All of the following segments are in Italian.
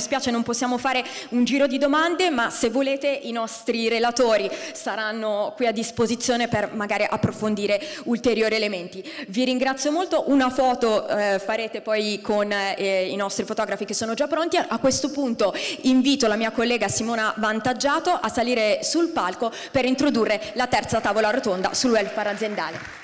mi spiace non possiamo fare un giro di domande, ma se volete i nostri relatori saranno qui a disposizione per magari approfondire ulteriori elementi. Vi ringrazio molto, una foto eh, farete poi con eh, i nostri fotografi che sono già pronti. A questo punto invito la mia collega Simona Vantaggiato a salire sul palco per introdurre la terza tavola rotonda sul welfare aziendale.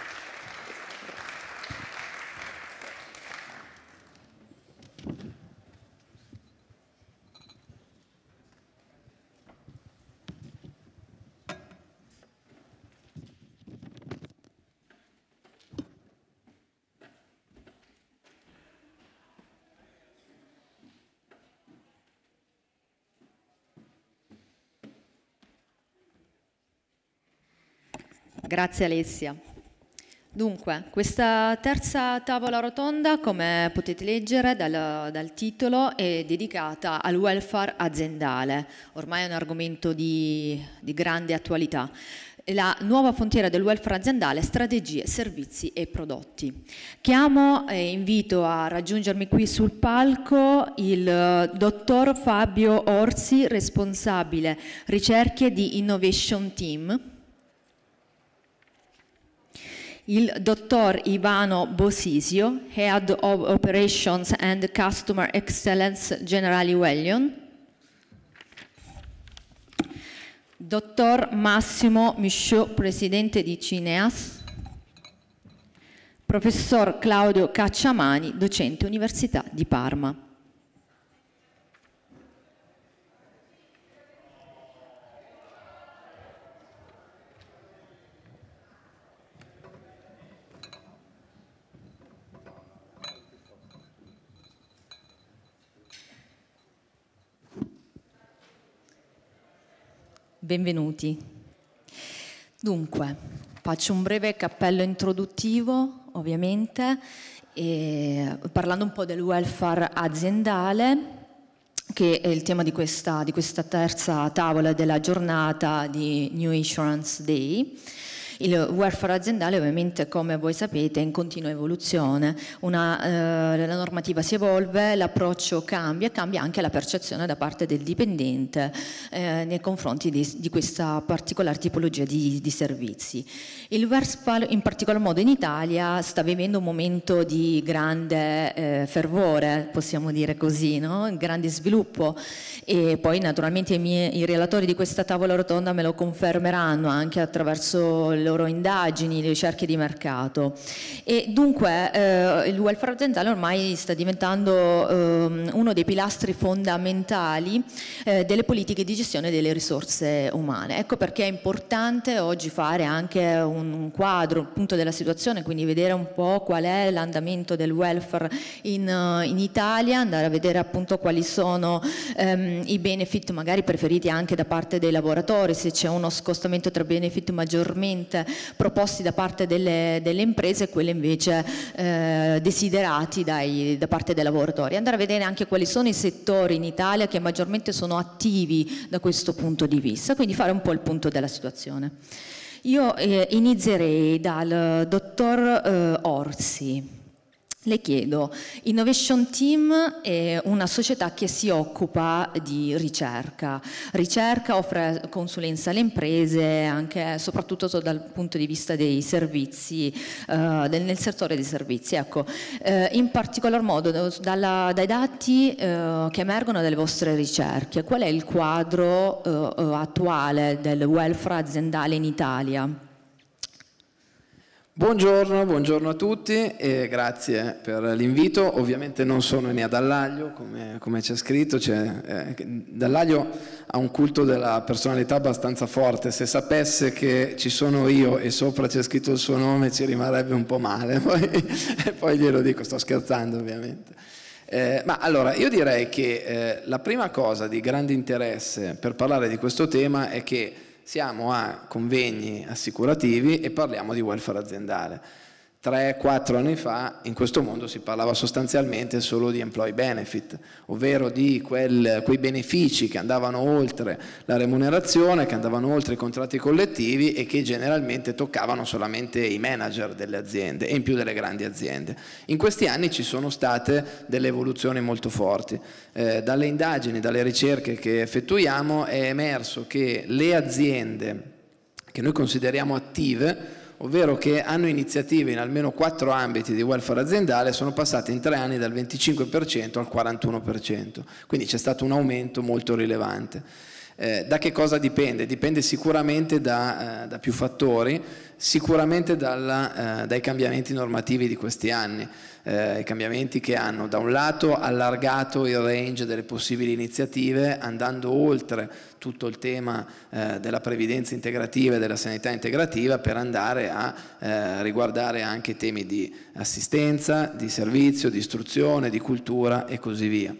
Grazie Alessia. Dunque, questa terza tavola rotonda, come potete leggere dal, dal, titolo, è dedicata al welfare aziendale, ormai è un argomento di, di grande attualità la nuova frontiera del welfare aziendale, strategie, servizi e prodotti. Chiamo e invito a raggiungermi qui sul palco il eh, dottor Fabio Orsi, responsabile ricerche di Innovation Team il dottor Ivano Bosisio, Head of Operations and Customer Excellence Generali Wellion, dottor Massimo Michaud, Presidente di Cineas, professor Claudio Cacciamani, docente Università di Parma. benvenuti. Dunque, faccio un breve cappello introduttivo, ovviamente, e, parlando un po' del welfare aziendale, che è il tema di questa, di questa terza tavola della giornata di New Insurance Day. Il welfare aziendale ovviamente come voi sapete è in continua evoluzione, Una, eh, la normativa si evolve, l'approccio cambia, cambia anche la percezione da parte del dipendente eh, nei confronti di, di, questa particolare tipologia di, di servizi. Il welfare in particolar modo in Italia sta vivendo un momento di grande eh, fervore, possiamo dire così, no? grande sviluppo e poi naturalmente i, miei, i relatori di questa tavola rotonda me lo confermeranno anche attraverso il loro indagini, le ricerche di mercato. E dunque eh, il welfare aziendale ormai sta diventando eh, uno dei pilastri fondamentali eh, delle politiche di gestione delle risorse umane. Ecco perché è importante oggi fare anche un, quadro, un punto della situazione, quindi vedere un po' qual è l'andamento del welfare in, eh, in, Italia, andare a vedere appunto quali sono ehm, i benefit magari preferiti anche da parte dei lavoratori, se c'è uno scostamento tra benefit maggiormente eh, proposti da parte delle, delle imprese e quelli invece eh, desiderati dai, da parte dei lavoratori. Andare a vedere anche quali sono i settori in Italia che maggiormente sono attivi da questo punto di vista, quindi fare un po' il punto della situazione. Io eh, inizierei dal dottor eh, Orsi. Le chiedo, Innovation Team è una società che si occupa di ricerca. Ricerca offre consulenza alle imprese, anche, soprattutto dal punto di vista dei servizi, eh, nel settore dei servizi. Ecco, eh, in particolar modo dalla, dai dati eh, che emergono dalle vostre ricerche, qual è il quadro eh, eh, attuale del welfare aziendale in Italia? Buongiorno, buongiorno, a tutti e grazie per l'invito. Ovviamente non sono Enea Dallaglio, come, come c'è scritto. Cioè, eh, Dallaglio ha un culto della personalità abbastanza forte. Se sapesse che ci sono io e sopra c'è scritto il suo nome ci rimarrebbe un po' male. Poi, poi glielo dico, sto scherzando ovviamente. Eh, ma allora, io direi che eh, la prima cosa di grande interesse per parlare di questo tema è che siamo a convegni assicurativi e parliamo di welfare aziendale. 3-4 anni fa in questo mondo si parlava sostanzialmente solo di employee benefit, ovvero di quel, quei benefici che andavano oltre la remunerazione, che andavano oltre i contratti collettivi e che generalmente toccavano solamente i manager delle aziende e in più delle grandi aziende. In questi anni ci sono state delle evoluzioni molto forti. Eh, dalle indagini, dalle ricerche che effettuiamo è emerso che le aziende che noi consideriamo attive ovvero che hanno iniziative in almeno quattro ambiti di welfare aziendale, sono passate in tre anni dal 25% al 41%, quindi c'è stato un aumento molto rilevante. Eh, da che cosa dipende? Dipende sicuramente da, eh, da più fattori, sicuramente dalla, eh, dai cambiamenti normativi di questi anni, eh, i cambiamenti che hanno da un lato allargato il range delle possibili iniziative andando oltre tutto il tema eh, della previdenza integrativa e della sanità integrativa per andare a eh, riguardare anche temi di assistenza, di servizio, di istruzione, di cultura e così via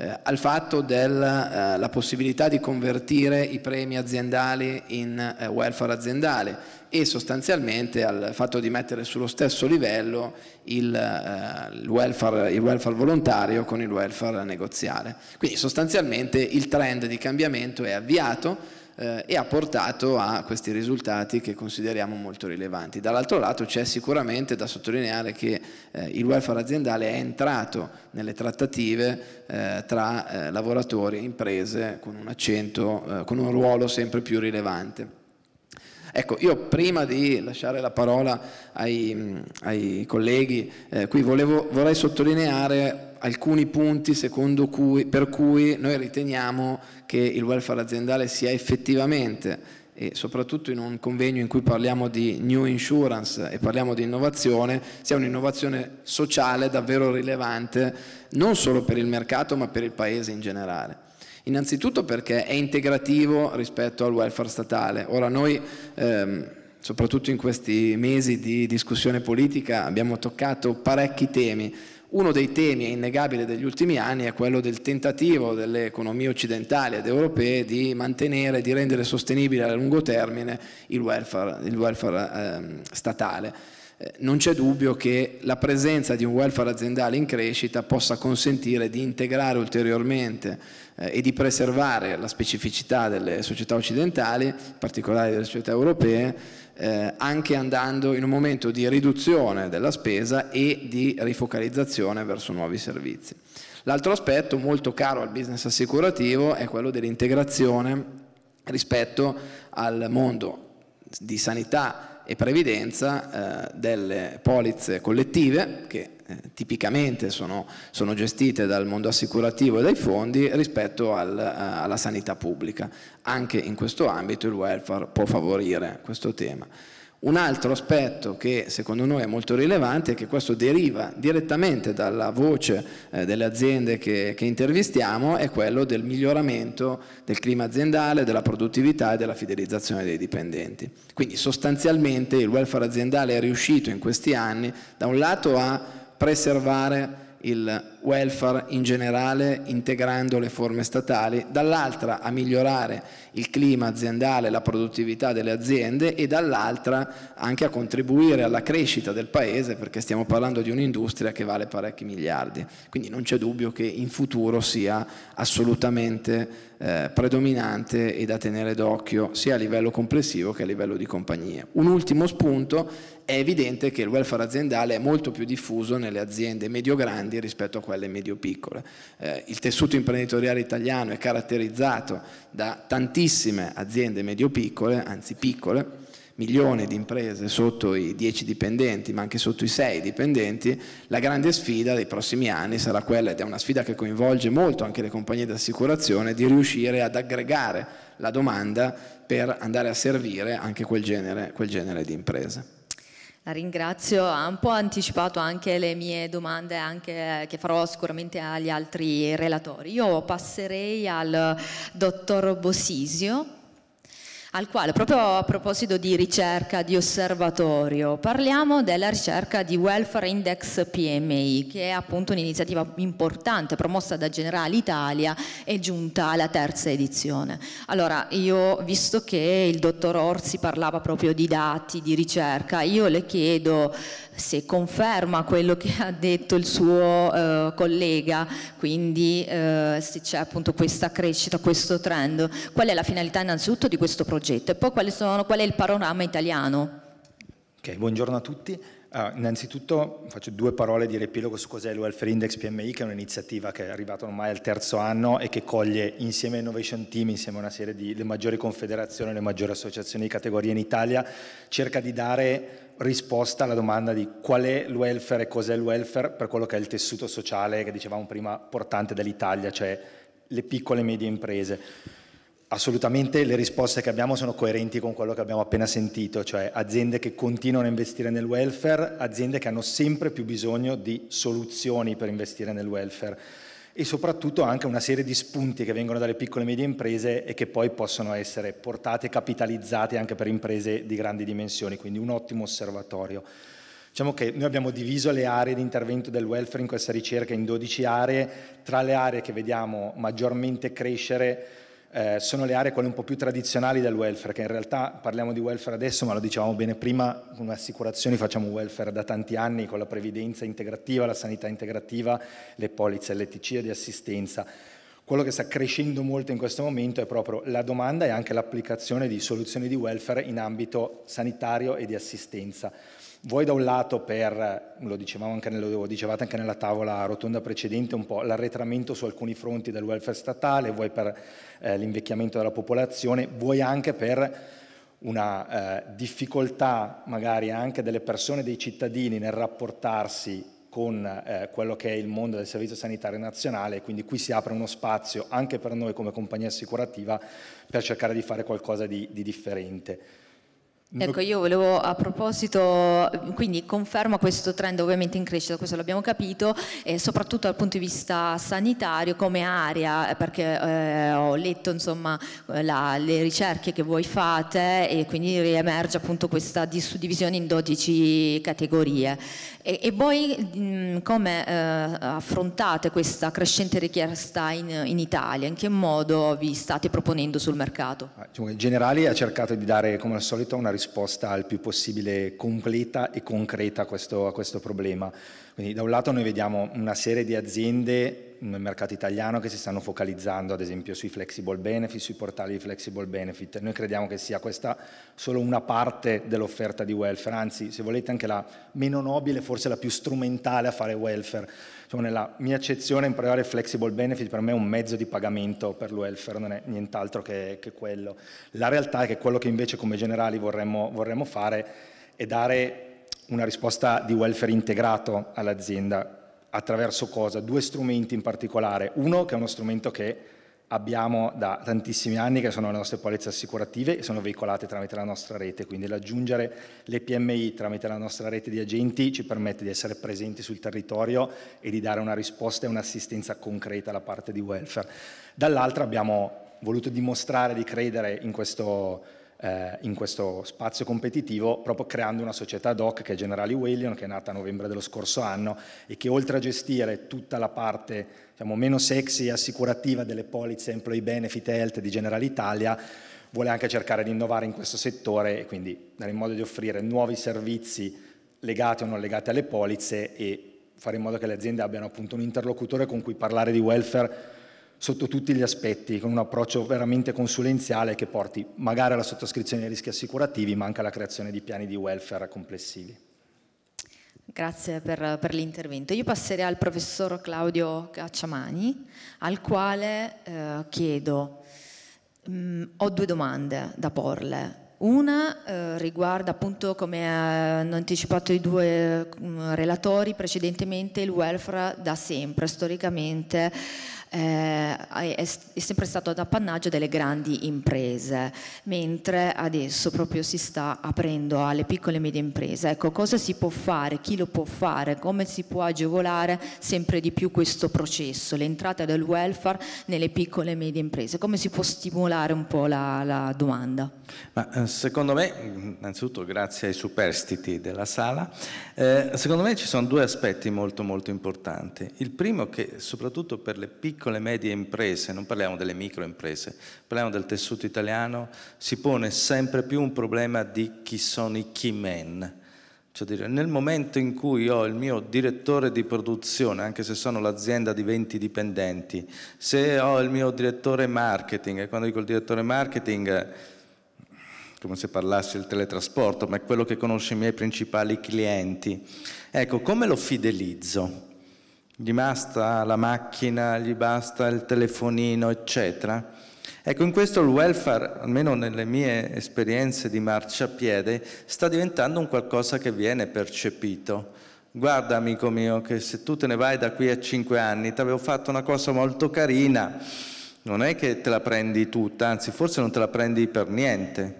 eh, al fatto della eh, possibilità di convertire i premi aziendali in eh, welfare aziendale e sostanzialmente al fatto di mettere sullo stesso livello il, eh, il, welfare, il welfare volontario con il welfare negoziale. Quindi sostanzialmente il trend di cambiamento è avviato eh, e ha portato a questi risultati che consideriamo molto rilevanti. Dall'altro lato c'è sicuramente da sottolineare che eh, il welfare aziendale è entrato nelle trattative eh, tra eh, lavoratori e imprese con un accento, eh, con un ruolo sempre più rilevante. Ecco, io prima di lasciare la parola ai, ai colleghi, eh, qui volevo, vorrei sottolineare alcuni punti cui, per cui noi riteniamo che il welfare aziendale sia effettivamente e soprattutto in un convegno in cui parliamo di new insurance e parliamo di innovazione, sia un'innovazione sociale davvero rilevante non solo per il mercato ma per il paese in generale. Innanzitutto perché è integrativo rispetto al welfare statale. Ora noi ehm, soprattutto in questi mesi di discussione politica abbiamo toccato parecchi temi, uno dei temi innegabili degli ultimi anni è quello del tentativo delle economie occidentali ed europee di mantenere, di rendere sostenibile a lungo termine il welfare, il welfare ehm, eh, statale. non c'è dubbio che la presenza di un welfare aziendale in crescita possa consentire di integrare ulteriormente eh, e di preservare la specificità delle società occidentali, in particolare delle società europee, eh, anche andando in un momento di riduzione della spesa e di rifocalizzazione verso nuovi servizi. L'altro aspetto molto caro al business assicurativo è quello dell'integrazione rispetto al mondo di sanità e previdenza eh, delle polizze collettive che eh, tipicamente sono, sono, gestite dal mondo assicurativo e dai fondi rispetto al, eh, alla sanità pubblica. Anche in questo ambito il welfare può favorire questo tema. Un altro aspetto che secondo noi è molto rilevante è che questo deriva direttamente dalla voce eh, delle aziende che, che, intervistiamo è quello del miglioramento del clima aziendale, della produttività e della fidelizzazione dei dipendenti. Quindi sostanzialmente il welfare aziendale è riuscito in questi anni da un lato a preservare il welfare in generale integrando le forme statali, dall'altra a migliorare il clima aziendale, la produttività delle aziende e dall'altra anche a contribuire alla crescita del paese perché stiamo parlando di un'industria che vale parecchi miliardi. Quindi non c'è dubbio che in futuro sia assolutamente eh, predominante e da tenere d'occhio sia a livello complessivo che a livello di compagnie. Un ultimo spunto è evidente che il welfare aziendale è molto più diffuso nelle aziende medio-grandi rispetto a quelle medio-piccole. Eh, il tessuto imprenditoriale italiano è caratterizzato da tantissime aziende medio-piccole, anzi piccole, milioni di imprese sotto i 10 dipendenti, ma anche sotto i 6 dipendenti, la grande sfida dei prossimi anni sarà quella, ed è una sfida che coinvolge molto anche le compagnie di assicurazione, di riuscire ad aggregare la domanda per andare a servire anche quel genere, quel genere di imprese. La ringrazio, ha un po' anticipato anche le mie domande anche, eh, che farò sicuramente agli altri relatori. Io passerei al dottor Bosisio al quale proprio a proposito di ricerca, di osservatorio, parliamo della ricerca di Welfare Index PMI, che è appunto un'iniziativa importante promossa da Generali Italia e giunta alla terza edizione. Allora, io visto che il dottor Orsi parlava proprio di dati, di ricerca, io le chiedo se conferma quello che ha detto il suo eh, collega, quindi eh, se c'è appunto questa crescita, questo trend, qual è la finalità innanzitutto di questo progetto e poi sono, qual è il panorama italiano? Ok, buongiorno a tutti. Uh, innanzitutto faccio due parole di riepilogo su cos'è il Welfare Index PMI, che è un'iniziativa che è arrivata ormai al terzo anno e che coglie insieme Innovation Team, insieme a una serie di le maggiori confederazioni, le maggiori associazioni di categoria in Italia, cerca di dare risposta alla domanda di qual è il welfare e cos'è il welfare per quello che è il tessuto sociale che dicevamo prima portante dell'Italia, cioè le piccole e medie imprese. Assolutamente le risposte che abbiamo sono coerenti con quello che abbiamo appena sentito, cioè aziende che continuano a investire nel welfare, aziende che hanno sempre più bisogno di soluzioni per investire nel welfare e soprattutto anche una serie di spunti che vengono dalle piccole e medie imprese e che poi possono essere portate e capitalizzate anche per imprese di grandi dimensioni, quindi un ottimo osservatorio. Diciamo che noi abbiamo diviso le aree di intervento del welfare in questa ricerca in 12 aree, tra le aree che vediamo maggiormente crescere eh, sono le aree quelle un po' più tradizionali del welfare, che in realtà parliamo di welfare adesso, ma lo dicevamo bene prima, come assicurazioni facciamo welfare da tanti anni con la previdenza integrativa, la sanità integrativa, le polizze, l'eticità di assistenza. Quello che sta crescendo molto in questo momento è proprio la domanda e anche l'applicazione di soluzioni di welfare in ambito sanitario e di assistenza vuoi da un lato per, lo, anche, lo, dicevate anche nella tavola rotonda precedente, un po' l'arretramento su alcuni fronti del welfare statale, vuoi per eh, l'invecchiamento della popolazione, vuoi anche per una eh, difficoltà magari anche delle persone, dei cittadini nel rapportarsi con eh, quello che è il mondo del Servizio Sanitario Nazionale, quindi qui si apre uno spazio anche per noi come compagnia assicurativa per cercare di fare qualcosa di, di differente. Ecco, io volevo a proposito, quindi confermo questo trend ovviamente in crescita, questo l'abbiamo capito, e soprattutto dal punto di vista sanitario come area, perché eh, ho letto insomma la, le ricerche che voi fate e quindi riemerge appunto questa suddivisione in 12 categorie. E, e voi mh, mm, come eh, affrontate questa crescente richiesta in, in, Italia? In che modo vi state proponendo sul mercato? Ah, diciamo che Generali ha cercato di dare come al solito una risposta risposta il più possibile completa e concreta a questo, a questo problema. Quindi da un lato noi vediamo una serie di aziende nel mercato italiano che si stanno focalizzando ad esempio sui flexible benefit, sui portali di flexible benefit. Noi crediamo che sia questa solo una parte dell'offerta di welfare, anzi se volete anche la meno nobile, forse la più strumentale a fare welfare Insomma, ecco, nella mia accezione, in particolare, flexible benefit per me è un mezzo di pagamento per il welfare, non è nient'altro che, che, quello. La realtà è che quello che invece come generali vorremmo, vorremmo fare è dare una risposta di welfare integrato all'azienda attraverso cosa? Due strumenti in particolare. Uno che è uno strumento che abbiamo da tantissimi anni che sono le nostre polizze assicurative e sono veicolate tramite la nostra rete, quindi l'aggiungere le PMI tramite la nostra rete di agenti ci permette di essere presenti sul territorio e di dare una risposta e un'assistenza concreta alla parte di welfare. Dall'altra abbiamo voluto dimostrare di credere in questo eh, in questo spazio competitivo proprio creando una società ad hoc che è Generali Whalion, che è nata a novembre dello scorso anno e che oltre a gestire tutta la parte diciamo, meno sexy e assicurativa delle polizze Employee Benefit Health di Generali Italia, vuole anche cercare di innovare in questo settore e quindi dare in modo di offrire nuovi servizi legati o non legati alle polizze e fare in modo che le aziende abbiano appunto un interlocutore con cui parlare di welfare sotto tutti gli aspetti, con un approccio veramente consulenziale che porti magari alla sottoscrizione dei rischi assicurativi, ma anche alla creazione di piani di welfare complessivi. Grazie per, per l'intervento. Io passerei al professor Claudio Cacciamani, al quale eh, chiedo, mh, mm, ho due domande da porle. Una eh, riguarda appunto, come eh, hanno anticipato i due mh, mm, relatori precedentemente, il welfare da sempre, storicamente eh, è, è, sempre stato ad appannaggio delle grandi imprese, mentre adesso proprio si sta aprendo alle piccole e medie imprese. Ecco, cosa si può fare, chi lo può fare, come si può agevolare sempre di più questo processo, l'entrata del welfare nelle piccole e medie imprese, come si può stimolare un po' la, la domanda? Ma, eh, secondo me, innanzitutto grazie ai superstiti della sala, eh, secondo me ci sono due aspetti molto molto importanti. Il primo è che soprattutto per le piccole piccole e medie imprese, non parliamo delle micro imprese, parliamo del tessuto italiano, si pone sempre più un problema di chi sono i key men. Cioè dire, nel momento in cui ho il mio direttore di produzione, anche se sono l'azienda di 20 dipendenti, se ho il mio direttore marketing, e quando dico il direttore marketing come se parlassi del teletrasporto, ma è quello che conosce i miei principali clienti. Ecco, come lo fidelizzo? gli basta la macchina, gli basta il telefonino, eccetera. Ecco, in questo il welfare, almeno nelle mie esperienze di marciapiede, sta diventando un qualcosa che viene percepito. Guarda, amico mio, che se tu te ne vai da qui a cinque anni, ti avevo fatto una cosa molto carina, non è che te la prendi tutta, anzi forse non te la prendi per niente.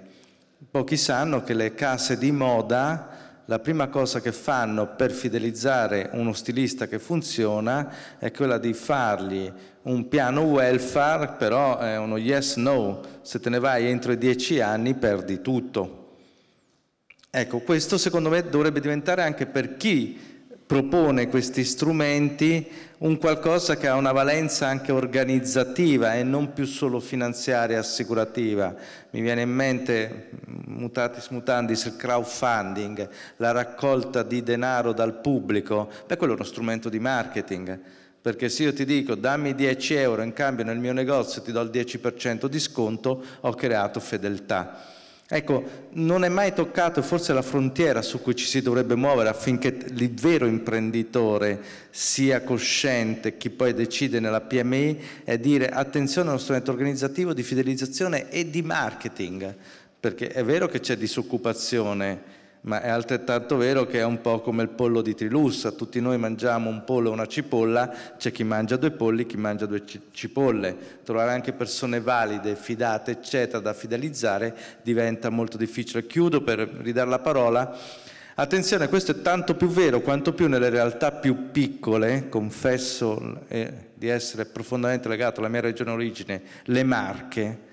Pochi sanno che le case di moda la prima cosa che fanno per fidelizzare uno stilista che funziona è quella di fargli un piano welfare, però è uno yes no, se te ne vai entro i dieci anni perdi tutto. Ecco, questo secondo me dovrebbe diventare anche per chi propone questi strumenti un qualcosa che ha una valenza anche organizzativa e non più solo finanziaria e assicurativa. Mi viene in mente, mm, mutatis mutandis, il crowdfunding, la raccolta di denaro dal pubblico, beh quello è uno strumento di marketing. Perché se io ti dico dammi 10 euro in cambio nel mio negozio ti do il 10% di sconto, ho creato fedeltà. Ecco, non è mai toccato forse la frontiera su cui ci si dovrebbe muovere affinché il vero imprenditore sia cosciente, chi poi decide nella PMI, è dire attenzione allo strumento organizzativo di fidelizzazione e di marketing, perché è vero che c'è disoccupazione, ma è altrettanto vero che è un po' come il pollo di Trilussa, tutti noi mangiamo un pollo e una cipolla, c'è chi mangia due polli, chi mangia due cipolle, trovare anche persone valide, fidate, eccetera, da fidelizzare diventa molto difficile. Chiudo per ridare la parola. Attenzione, questo è tanto più vero quanto più nelle realtà più piccole, confesso eh, di essere profondamente legato alla mia regione origine, le Marche,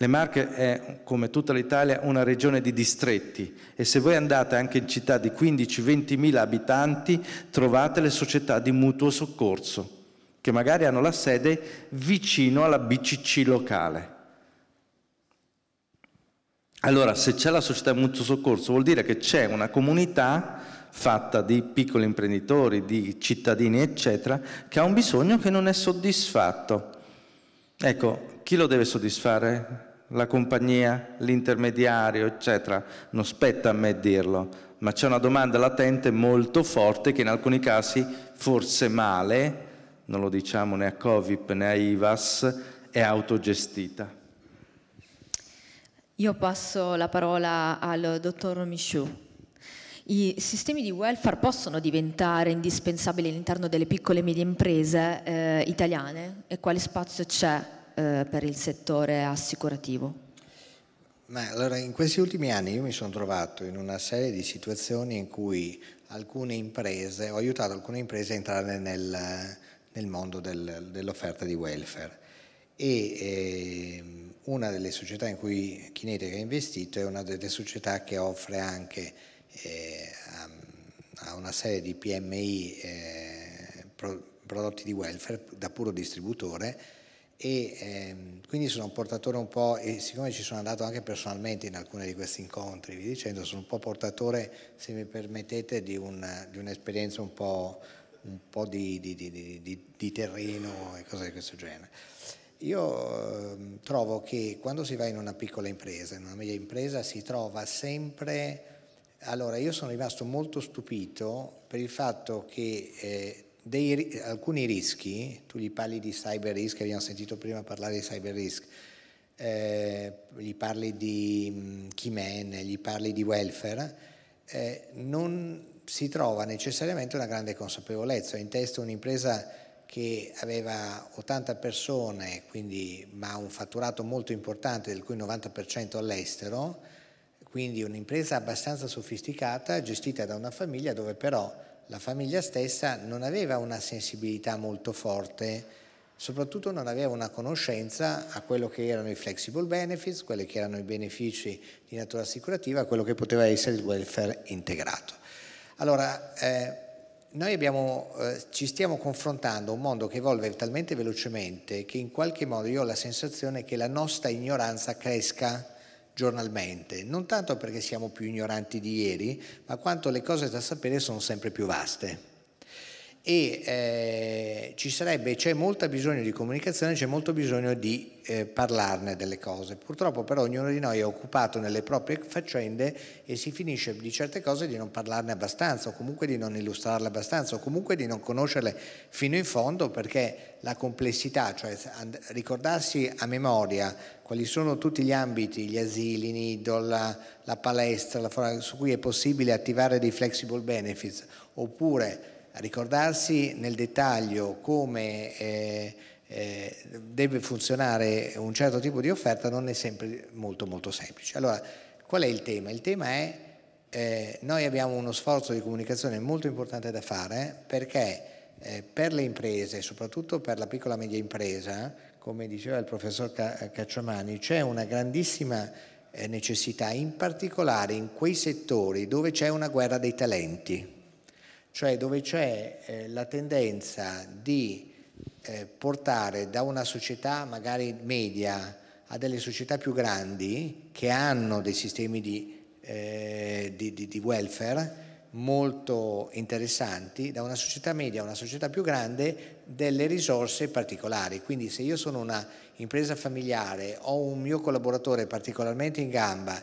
le Marche è, come tutta l'Italia, una regione di distretti e se voi andate anche in città di 15-20 mila abitanti trovate le società di mutuo soccorso che magari hanno la sede vicino alla BCC locale. Allora, se c'è la società di mutuo soccorso vuol dire che c'è una comunità fatta di piccoli imprenditori, di cittadini, eccetera, che ha un bisogno che non è soddisfatto. Ecco, chi lo deve soddisfare? la compagnia, l'intermediario, eccetera. Non spetta a me dirlo, ma c'è una domanda latente molto forte che in alcuni casi, forse male, non lo diciamo né a Covip né a IVAS, è autogestita. Io passo la parola al dottor Michou. I sistemi di welfare possono diventare indispensabili all'interno delle piccole e medie imprese eh, italiane e quale spazio c'è eh, per il settore assicurativo? Ma allora, in questi ultimi anni io mi sono trovato in una serie di situazioni in cui alcune imprese, ho aiutato alcune imprese a entrare nel, nel mondo del, dell'offerta di welfare e eh, una delle società in cui Kinetic ha investito è una delle società che offre anche eh, a, a, una serie di PMI eh, pro, prodotti di welfare da puro distributore e ehm, quindi sono un portatore un po', e siccome ci sono andato anche personalmente in alcuni di questi incontri, vi dicendo, sono un po' portatore, se mi permettete, di, un, di un'esperienza un po', un po di, di, di, terreno e cose di questo genere. Io ehm, trovo che quando si va in una piccola impresa, in una media impresa, si trova sempre... Allora, io sono rimasto molto stupito per il fatto che eh, dei, alcuni rischi, tu gli parli di cyber risk, abbiamo sentito prima parlare di cyber risk, eh, gli parli di chimene, gli parli di welfare, eh, non si trova necessariamente una grande consapevolezza. In testa un'impresa che aveva 80 persone, quindi, ma un fatturato molto importante, del cui 90% all'estero, quindi un'impresa abbastanza sofisticata, gestita da una famiglia dove però la famiglia stessa non aveva una sensibilità molto forte, soprattutto non aveva una conoscenza a quello che erano i flexible benefits, quelli che erano i benefici di natura assicurativa, a quello che poteva essere il welfare integrato. Allora, eh, noi abbiamo, eh, ci stiamo confrontando a un mondo che evolve talmente velocemente che in qualche modo io ho la sensazione che la nostra ignoranza cresca giornalmente, non tanto perché siamo più ignoranti di ieri, ma quanto le cose da sapere sono sempre più vaste e eh, ci sarebbe, c'è molto bisogno di comunicazione, c'è molto bisogno di eh, parlarne delle cose. Purtroppo però ognuno di noi è occupato nelle proprie faccende e si finisce di certe cose di non parlarne abbastanza o comunque di non illustrarle abbastanza o comunque di non conoscerle fino in fondo perché la complessità, cioè ricordarsi a memoria quali sono tutti gli ambiti, gli asili, nido, la, la palestra, la, su cui è possibile attivare dei flexible benefits oppure ricordarsi nel dettaglio come eh, eh, deve funzionare un certo tipo di offerta non è sempre molto molto semplice. Allora, qual è il tema? Il tema è eh, noi abbiamo uno sforzo di comunicazione molto importante da fare perché eh, per le imprese, soprattutto per la piccola e media impresa, come diceva il professor Cacciamani, c'è una grandissima eh, necessità, in particolare in quei settori dove c'è una guerra dei talenti cioè dove c'è eh, la tendenza di eh, portare da una società magari media a delle società più grandi che hanno dei sistemi di, eh, di, di, di welfare molto interessanti, da una società media a una società più grande, delle risorse particolari. Quindi se io sono una impresa familiare, ho un mio collaboratore particolarmente in gamba,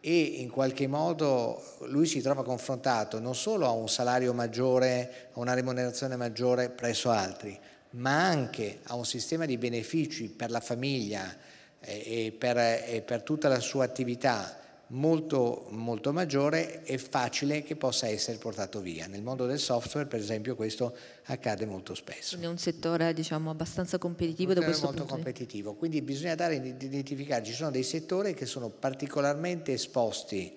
e in qualche modo lui si trova confrontato non solo a un salario maggiore, a una remunerazione maggiore presso altri, ma anche a un sistema di benefici per la famiglia eh, e per, e per tutta la sua attività molto, molto maggiore e facile che possa essere portato via. Nel mondo del software, per esempio, questo accade molto spesso. Quindi è un settore diciamo, abbastanza competitivo un da questo molto competitivo, quindi bisogna dare, identificare, ci sono dei settori che sono particolarmente esposti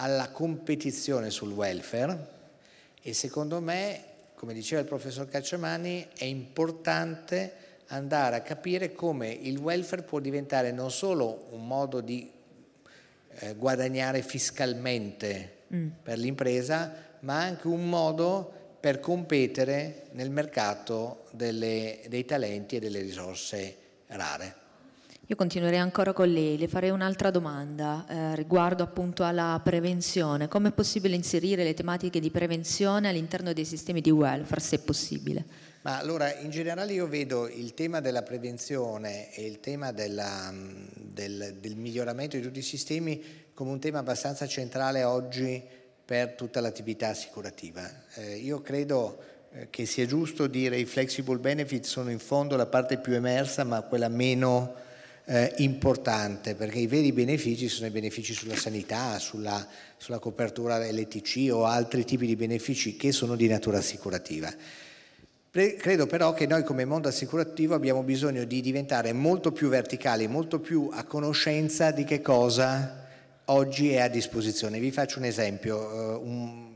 alla competizione sul welfare e secondo me, come diceva il professor Cacciamani, è importante andare a capire come il welfare può diventare non solo un modo di eh, guadagnare fiscalmente mm. per l'impresa, ma anche un modo per competere nel mercato delle, dei talenti e delle risorse rare. Io continuerei ancora con lei, le farei un'altra domanda eh, riguardo appunto alla prevenzione. Come è possibile inserire le tematiche di prevenzione all'interno dei sistemi di welfare, se possibile? Ma allora, in generale io vedo il tema della prevenzione e il tema della, mm, del, del miglioramento di tutti i sistemi come un tema abbastanza centrale oggi per tutta l'attività assicurativa. Eh, io credo eh, che sia giusto dire che i flexible benefits sono in fondo la parte più emersa ma quella meno eh, importante perché i veri benefici sono i benefici sulla sanità, sulla, sulla copertura LTC o altri tipi di benefici che sono di natura assicurativa. Credo però che noi come mondo assicurativo abbiamo bisogno di diventare molto più verticali, molto più a conoscenza di che cosa oggi è a disposizione. Vi faccio un esempio.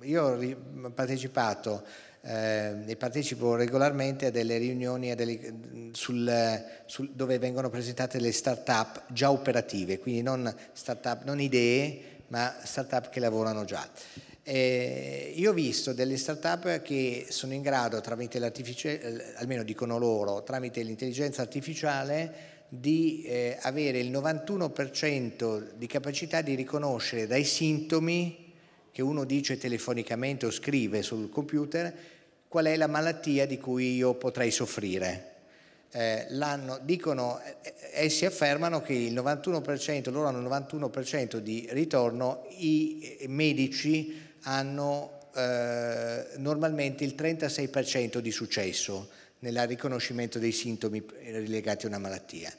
Eh, io ho partecipato eh, e partecipo regolarmente a delle riunioni a delle, sul, sul, dove vengono presentate le start-up già operative, quindi non start-up, non idee, ma start-up che lavorano già. Eh, io ho visto delle start-up che sono in grado, tramite eh, almeno dicono loro, tramite l'intelligenza artificiale, di eh, avere il 91% di capacità di riconoscere dai sintomi che uno dice telefonicamente o scrive sul computer qual è la malattia di cui io potrei soffrire. Eh, dicono, eh, eh, essi affermano che il 91%, loro hanno il 91% di ritorno, i eh, medici hanno eh, normalmente il 36% di successo nel riconoscimento dei sintomi legati a una malattia.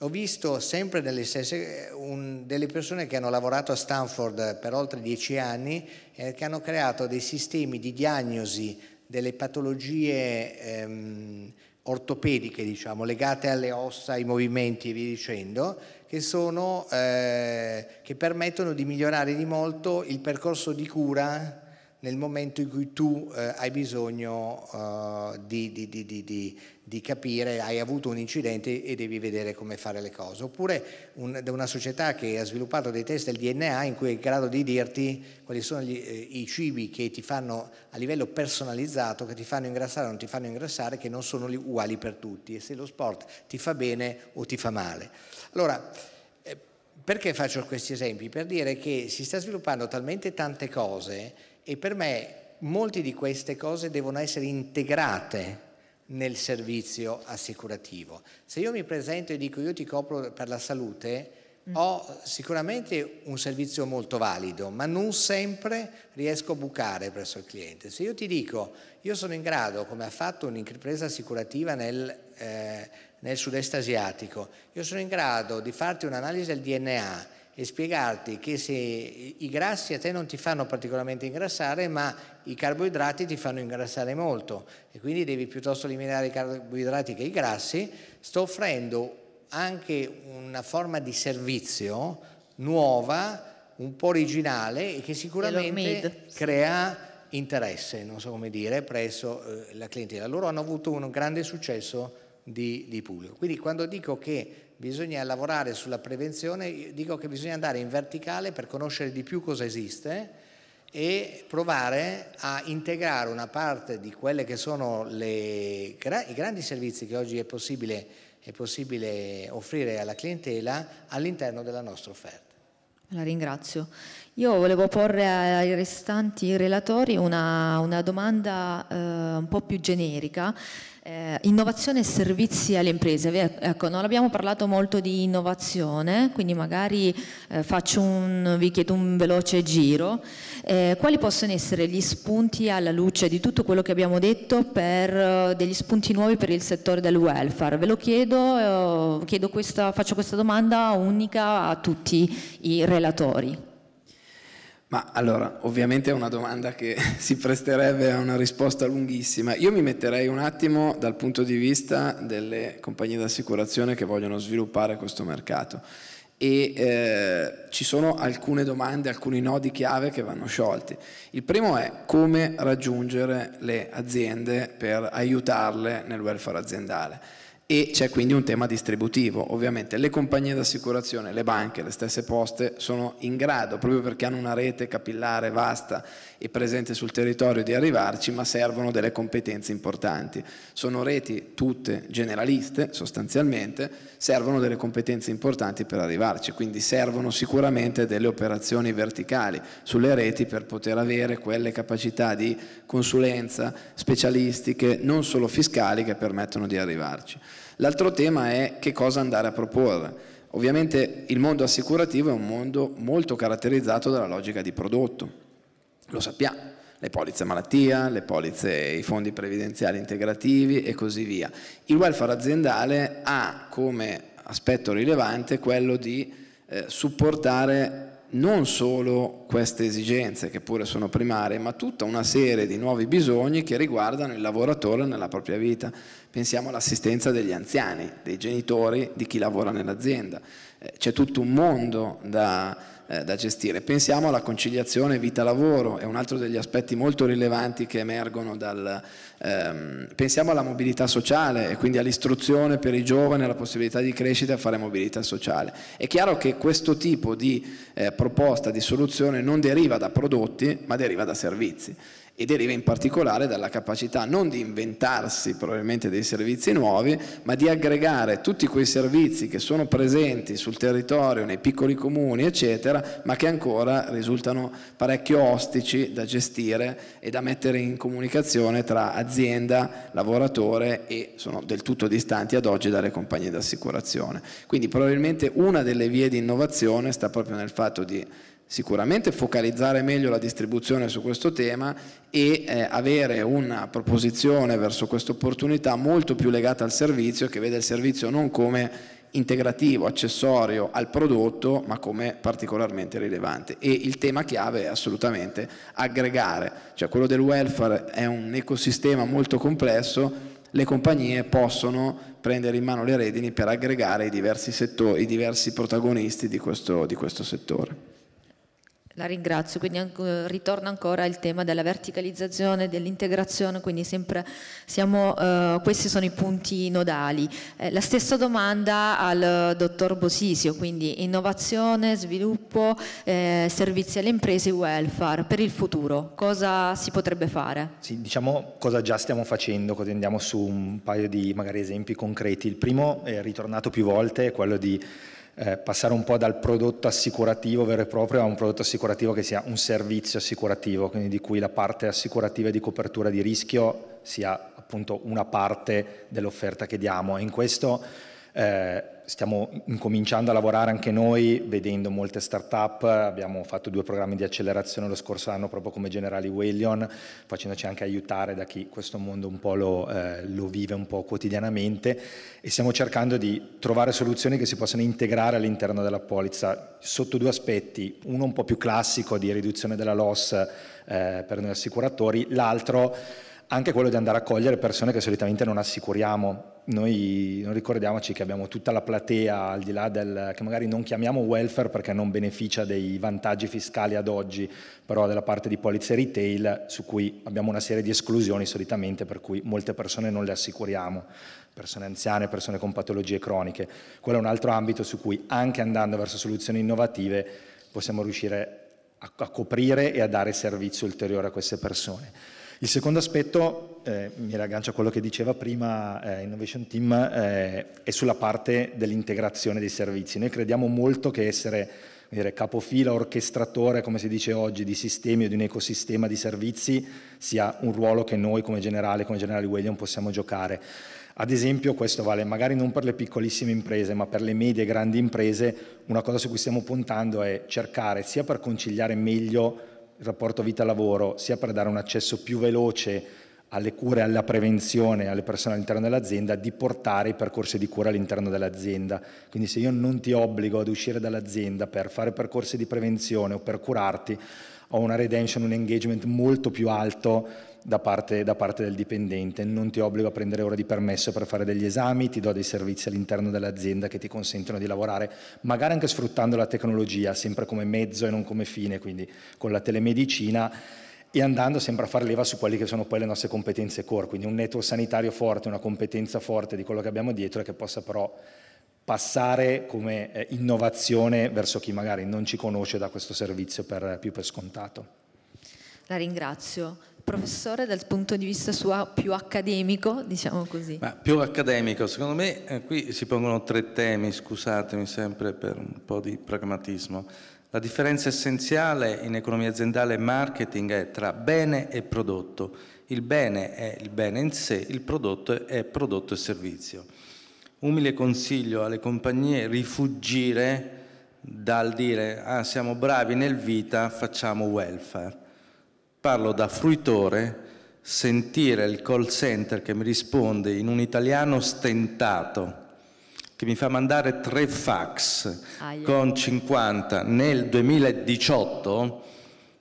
Ho visto sempre delle, stesse, un, delle persone che hanno lavorato a Stanford per oltre dieci anni e eh, che hanno creato dei sistemi di diagnosi delle patologie ehm, ortopediche, diciamo, legate alle ossa, ai movimenti e via dicendo, che, sono, eh, che permettono di migliorare di molto il percorso di cura nel momento in cui tu eh, hai bisogno eh, di, di, di, di, capire, hai avuto un incidente e devi vedere come fare le cose. Oppure un, da una società che ha sviluppato dei test del DNA in cui è in grado di dirti quali sono gli, eh, i cibi che ti fanno a livello personalizzato, che ti fanno ingrassare o non ti fanno ingrassare, che non sono uguali per tutti e se lo sport ti fa bene o ti fa male. Allora, eh, perché faccio questi esempi? Per dire che si sta sviluppando talmente tante cose e per me molte di queste cose devono essere integrate nel servizio assicurativo. Se io mi presento e dico io ti copro per la salute, Mm. ho sicuramente un servizio molto valido, ma non sempre riesco a bucare presso il cliente. Se io ti dico, io sono in grado, come ha fatto un'impresa assicurativa nel, eh, nel sud-est asiatico, io sono in grado di farti un'analisi del DNA e spiegarti che se i grassi a te non ti fanno particolarmente ingrassare, ma i carboidrati ti fanno ingrassare molto e quindi devi piuttosto eliminare i carboidrati che i grassi, sto offrendo anche una forma di servizio nuova, un po' originale e che sicuramente crea interesse, non so come dire, presso eh, la clientela. Loro hanno avuto un grande successo di, di pubblico. Quindi quando dico che bisogna lavorare sulla prevenzione, Io dico che bisogna andare in verticale per conoscere di più cosa esiste e provare a integrare una parte di quelli che sono le, i grandi servizi che oggi è possibile, è possibile offrire alla clientela all'interno della nostra offerta. La ringrazio. Io volevo porre ai restanti relatori una, una domanda eh, un po' più generica eh, innovazione e servizi alle imprese, ecco, non abbiamo parlato molto di innovazione, quindi magari eh, faccio un, vi chiedo un veloce giro. Eh, quali possono essere gli spunti alla luce di tutto quello che abbiamo detto per eh, degli spunti nuovi per il settore del welfare? Ve lo chiedo, eh, chiedo questa, faccio questa domanda unica a tutti i relatori. Ma allora, ovviamente è una domanda che si presterebbe a una risposta lunghissima. Io mi metterei un attimo dal punto di vista delle compagnie d'assicurazione che vogliono sviluppare questo mercato. E eh, ci sono alcune domande, alcuni nodi chiave che vanno sciolti. Il primo è come raggiungere le aziende per aiutarle nel welfare aziendale e c'è quindi un tema distributivo. Ovviamente le compagnie d'assicurazione, le banche, le stesse poste sono in grado, proprio perché hanno una rete capillare vasta e presente sul territorio, di arrivarci, ma servono delle competenze importanti. Sono reti tutte generaliste sostanzialmente, servono delle competenze importanti per arrivarci, quindi servono sicuramente delle operazioni verticali sulle reti per poter avere quelle capacità di consulenza specialistiche, non solo fiscali, che permettono di arrivarci. L'altro tema è che cosa andare a proporre. Ovviamente il mondo assicurativo è un mondo molto caratterizzato dalla logica di prodotto, lo sappiamo, le polizze malattia, le polizze, i fondi previdenziali integrativi e così via. Il welfare aziendale ha come aspetto rilevante quello di eh, supportare non solo queste esigenze che pure sono primarie, ma tutta una serie di nuovi bisogni che riguardano il lavoratore nella propria vita pensiamo all'assistenza degli anziani, dei genitori, di chi lavora nell'azienda. Eh, c'è tutto un mondo da, eh, da gestire. Pensiamo alla conciliazione vita-lavoro, è un altro degli aspetti molto rilevanti che emergono dal... Ehm, pensiamo alla mobilità sociale e quindi all'istruzione per i giovani, alla possibilità di crescita e fare mobilità sociale. È chiaro che questo tipo di eh, proposta, di soluzione non deriva da prodotti ma deriva da servizi e deriva in particolare dalla capacità non di inventarsi probabilmente dei servizi nuovi, ma di aggregare tutti quei servizi che sono presenti sul territorio, nei piccoli comuni, eccetera, ma che ancora risultano parecchio ostici da gestire e da mettere in comunicazione tra azienda, lavoratore e sono del tutto distanti ad oggi dalle compagnie d'assicurazione. Quindi probabilmente una delle vie di innovazione sta proprio nel fatto di sicuramente focalizzare meglio la distribuzione su questo tema e eh, avere una proposizione verso questa opportunità molto più legata al servizio che vede il servizio non come integrativo, accessorio al prodotto ma come particolarmente rilevante e il tema chiave è assolutamente aggregare, cioè quello del welfare è un ecosistema molto complesso le compagnie possono prendere in mano le redini per aggregare i diversi, settori, i diversi protagonisti di questo, di questo settore. La ringrazio, quindi ritorno ancora al tema della verticalizzazione, dell'integrazione, quindi sempre siamo, eh, questi sono i punti nodali. Eh, la stessa domanda al dottor Bosisio, quindi innovazione, sviluppo, eh, servizi alle imprese, welfare, per il futuro cosa si potrebbe fare? Sì, diciamo cosa già stiamo facendo, così andiamo su un paio di magari esempi concreti. Il primo eh, è ritornato più volte, è quello di eh, passare un po' dal prodotto assicurativo vero e proprio a un prodotto assicurativo che sia un servizio assicurativo, quindi di cui la parte assicurativa e di copertura di rischio sia appunto una parte dell'offerta che diamo. in questo eh, stiamo incominciando a lavorare anche noi vedendo molte start-up, abbiamo fatto due programmi di accelerazione lo scorso anno proprio come Generali Wellion, facendoci anche aiutare da chi questo mondo un po' lo, eh, lo vive un po' quotidianamente e stiamo cercando di trovare soluzioni che si possano integrare all'interno della polizza sotto due aspetti, uno un po' più classico di riduzione della loss eh, per noi assicuratori, l'altro anche quello di andare a cogliere persone che solitamente non assicuriamo. Noi non ricordiamoci che abbiamo tutta la platea al di là del che magari non chiamiamo welfare perché non beneficia dei vantaggi fiscali ad oggi, però della parte di polizia retail su cui abbiamo una serie di esclusioni solitamente per cui molte persone non le assicuriamo, persone anziane, persone con patologie croniche. Quello è un altro ambito su cui anche andando verso soluzioni innovative possiamo riuscire a, a coprire e a dare servizio ulteriore a queste persone. Il secondo aspetto eh, mi raggancio a quello che diceva prima eh, Innovation Team eh, è sulla parte dell'integrazione dei servizi. Noi crediamo molto che essere dire, capofila, orchestratore, come si dice oggi, di sistemi o di un ecosistema di servizi sia un ruolo che noi come generale, come generale William possiamo giocare. Ad esempio, questo vale magari non per le piccolissime imprese, ma per le medie e grandi imprese, una cosa su cui stiamo puntando è cercare sia per conciliare meglio il rapporto vita-lavoro, sia per dare un accesso più veloce alle cure, alla prevenzione, alle persone all'interno dell'azienda, di portare i percorsi di cura all'interno dell'azienda. Quindi se io non ti obbligo ad uscire dall'azienda per fare percorsi di prevenzione o per curarti, ho una redemption, un engagement molto più alto da parte, da parte, del dipendente, non ti obbligo a prendere ore di permesso per fare degli esami, ti do dei servizi all'interno dell'azienda che ti consentono di lavorare, magari anche sfruttando la tecnologia, sempre come mezzo e non come fine, quindi con la telemedicina e andando sempre a far leva su quelle che sono poi le nostre competenze core, quindi un network sanitario forte, una competenza forte di quello che abbiamo dietro e che possa però passare come eh, innovazione verso chi magari non ci conosce da questo servizio per, più per scontato. La ringrazio. Professore, dal punto di vista suo più accademico, diciamo così. Ma più accademico, secondo me eh, qui si pongono tre temi, scusatemi sempre per un po' di pragmatismo. La differenza essenziale in economia aziendale e marketing è tra bene e prodotto. Il bene è il bene in sé, il prodotto è prodotto e servizio umile consiglio alle compagnie rifugire dal dire ah, siamo bravi nel vita, facciamo welfare. Parlo da fruitore, sentire il call center che mi risponde in un italiano stentato, che mi fa mandare tre fax Aia. con 50 nel 2018,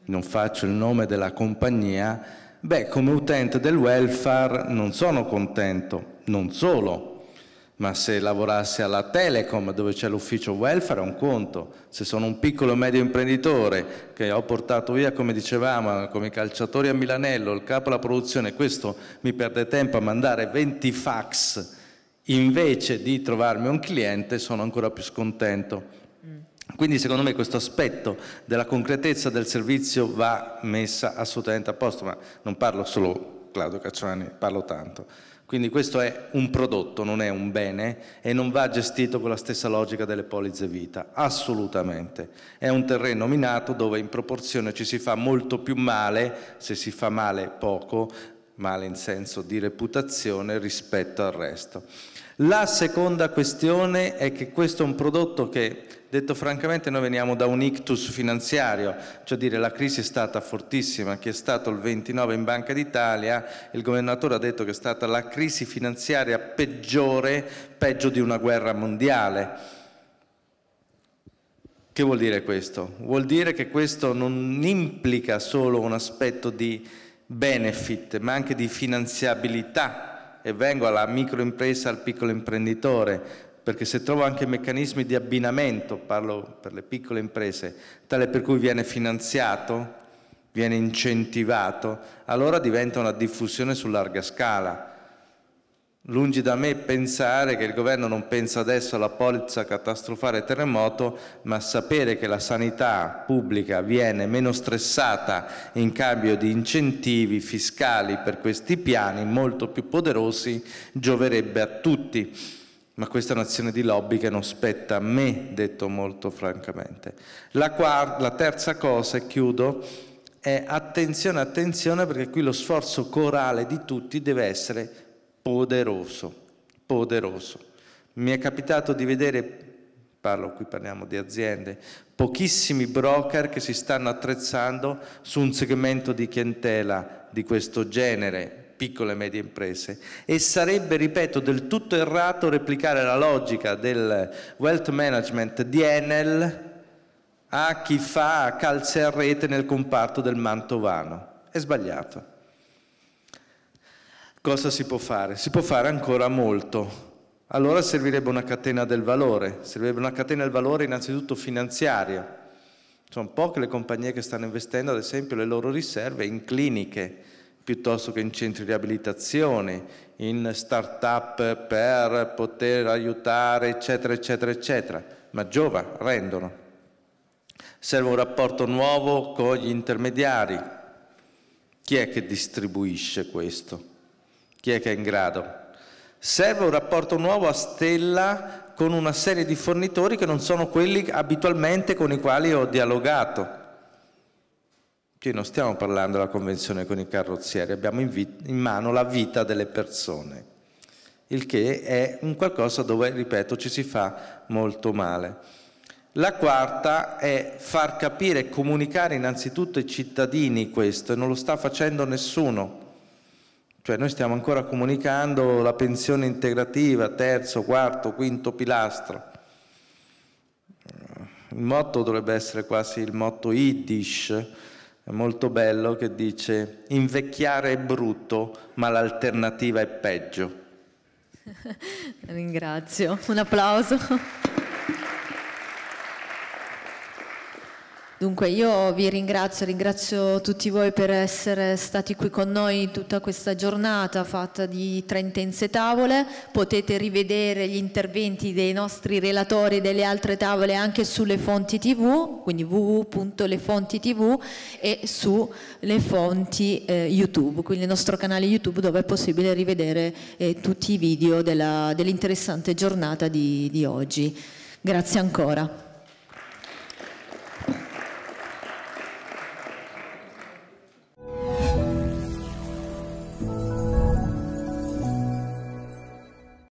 non faccio il nome della compagnia, beh come utente del welfare non sono contento, non solo ma se lavorassi alla Telecom dove c'è l'ufficio welfare è un conto, se sono un piccolo e medio imprenditore che ho portato via come dicevamo come i calciatori a Milanello, il capo alla produzione, questo mi perde tempo a mandare 20 fax invece di trovarmi un cliente sono ancora più scontento. Mm. Quindi secondo me questo aspetto della concretezza del servizio va messa assolutamente a posto, ma non parlo solo Claudio Cacciani, parlo tanto. Quindi questo è un prodotto, non è un bene e non va gestito con la stessa logica delle polizze vita, assolutamente. È un terreno minato dove in proporzione ci si fa molto più male, se si fa male poco, male in senso di reputazione rispetto al resto. La seconda questione è che questo è un prodotto che Detto francamente noi veniamo da un ictus finanziario, cioè dire la crisi è stata fortissima, che è stato il 29 in Banca d'Italia, il governatore ha detto che è stata la crisi finanziaria peggiore, peggio di una guerra mondiale. Che vuol dire questo? Vuol dire che questo non implica solo un aspetto di benefit, ma anche di finanziabilità e vengo alla microimpresa, al piccolo imprenditore perché se trovo anche meccanismi di abbinamento, parlo per le piccole imprese, tale per cui viene finanziato, viene incentivato, allora diventa una diffusione su larga scala. Lungi da me pensare che il governo non pensa adesso alla polizza catastrofale terremoto, ma sapere che la sanità pubblica viene meno stressata in cambio di incentivi fiscali per questi piani molto più poderosi gioverebbe a tutti ma questa è un'azione di lobby che non spetta a me, detto molto francamente. La, quarta, la terza cosa, e chiudo, è attenzione, attenzione, perché qui lo sforzo corale di tutti deve essere poderoso, poderoso. Mi è capitato di vedere parlo qui parliamo di aziende, pochissimi broker che si stanno attrezzando su un segmento di clientela di questo genere, piccole e medie imprese e sarebbe, ripeto, del tutto errato replicare la logica del wealth management di Enel a chi fa calze a rete nel comparto del mantovano. È sbagliato. Cosa si può fare? Si può fare ancora molto. Allora servirebbe una catena del valore, servirebbe una catena del valore innanzitutto finanziaria. Sono poche le compagnie che stanno investendo, ad esempio, le loro riserve in cliniche piuttosto che in centri di abilitazione, in start-up per poter aiutare, eccetera, eccetera, eccetera. Ma giova, rendono. Serve un rapporto nuovo con gli intermediari. Chi è che distribuisce questo? Chi è che è in grado? Serve un rapporto nuovo a Stella con una serie di fornitori che non sono quelli abitualmente con i quali ho dialogato Qui non stiamo parlando della convenzione con i carrozzieri, abbiamo in, in mano la vita delle persone, il che è un qualcosa dove, ripeto, ci si fa molto male. La quarta è far capire e comunicare innanzitutto ai cittadini questo e non lo sta facendo nessuno. Cioè noi stiamo ancora comunicando la pensione integrativa, terzo, quarto, quinto pilastro. Il motto dovrebbe essere quasi il motto Yiddish, molto bello che dice invecchiare è brutto, ma l'alternativa è peggio. Ringrazio, un applauso. Dunque io vi ringrazio, ringrazio tutti voi per essere stati qui con noi tutta questa giornata fatta di tre intense tavole, potete rivedere gli interventi dei nostri relatori e delle altre tavole anche sulle fonti tv, quindi www.lefonti.tv e sulle fonti eh, YouTube, quindi il nostro canale YouTube dove è possibile rivedere eh, tutti i video dell'interessante dell giornata di, di oggi. Grazie ancora.